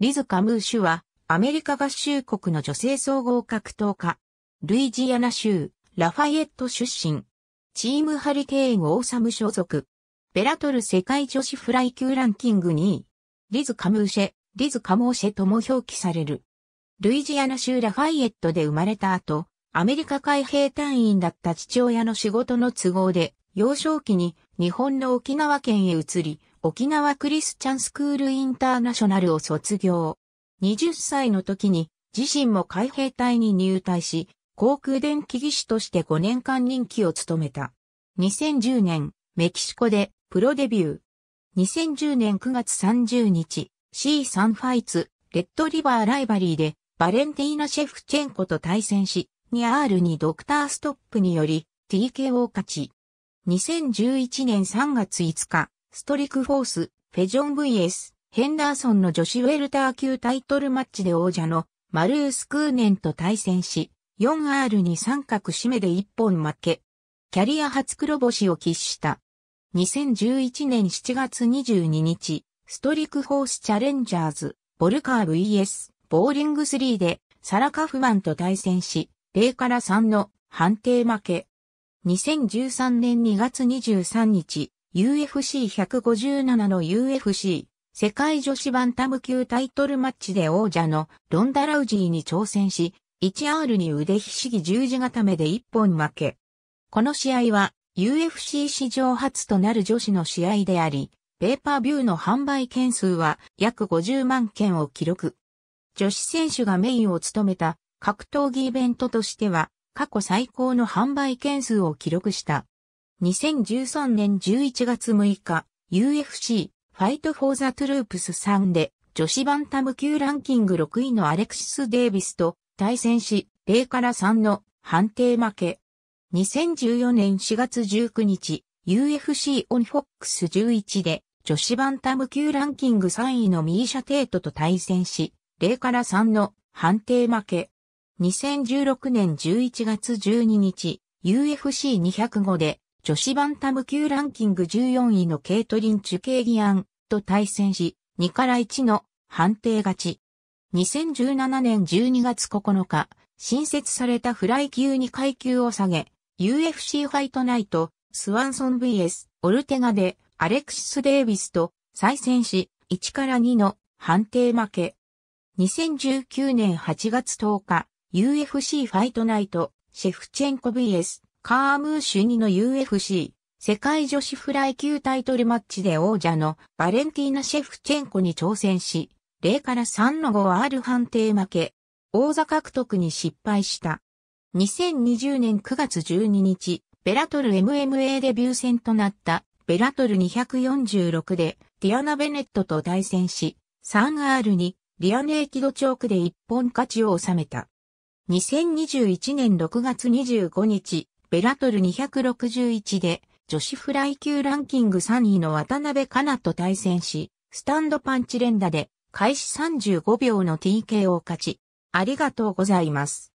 リズ・カムーシュは、アメリカ合衆国の女性総合格闘家。ルイジアナ州、ラファイエット出身。チームハリケーン・オーサム所属。ベラトル世界女子フライ級ランキング2位。リズ・カムーシェ、リズ・カモーシェとも表記される。ルイジアナ州ラファイエットで生まれた後、アメリカ海兵隊員だった父親の仕事の都合で、幼少期に日本の沖縄県へ移り、沖縄クリスチャンスクールインターナショナルを卒業。20歳の時に自身も海兵隊に入隊し、航空電気技師として5年間任期を務めた。2010年、メキシコでプロデビュー。2010年9月30日、C 3ファイツ、レッドリバーライバリーでバレンティーナ・シェフチェンコと対戦し、2R にドクターストップにより t k を勝ち。2011年3月5日、ストリクフォース、フェジョン VS、ヘンダーソンの女子ウェルター級タイトルマッチで王者のマルースクーネンと対戦し、4R に三角締めで一本負け。キャリア初黒星を喫した。2011年7月22日、ストリクフォースチャレンジャーズ、ボルカー VS、ボーリング3で、サラカフマンと対戦し、0から3の判定負け。2013年2月23日、UFC157 の UFC 世界女子バンタム級タイトルマッチで王者のロンダラウジーに挑戦し、1R に腕ひしぎ十字固めで1本負け。この試合は UFC 史上初となる女子の試合であり、ペーパービューの販売件数は約50万件を記録。女子選手がメインを務めた格闘技イベントとしては過去最高の販売件数を記録した。2013年11月6日、UFC ファイトフォーザトゥループス3で女子バンタム級ランキング6位のアレクシス・デイビスと対戦し、0から3の判定負け。2014年4月19日、UFC オンフォックス11で女子バンタム級ランキング3位のミーシャ・テイトと対戦し、0から3の判定負け。2016年11月12日、UFC205 で女子バンタム級ランキング14位のケイトリン・チュケイギアンと対戦し、2から1の判定勝ち。2017年12月9日、新設されたフライ級に階級を下げ、UFC ファイトナイト、スワンソン VS、オルテガで、アレクシス・デイビスと再戦し、1から2の判定負け。2019年8月10日、UFC ファイトナイト、シェフチェンコ VS、カームーシュニの UFC 世界女子フライ級タイトルマッチで王者のバレンティーナ・シェフチェンコに挑戦し、0から3の 5R 判定負け、王座獲得に失敗した。2020年9月12日、ベラトル MMA デビュー戦となったベラトル246でディアナ・ベネットと対戦し、3R にリアネーキドチョークで一本勝ちを収めた。2021年6月25日、ベラトル261で女子フライ級ランキング3位の渡辺かなと対戦し、スタンドパンチ連打で開始35秒の TK を勝ち、ありがとうございます。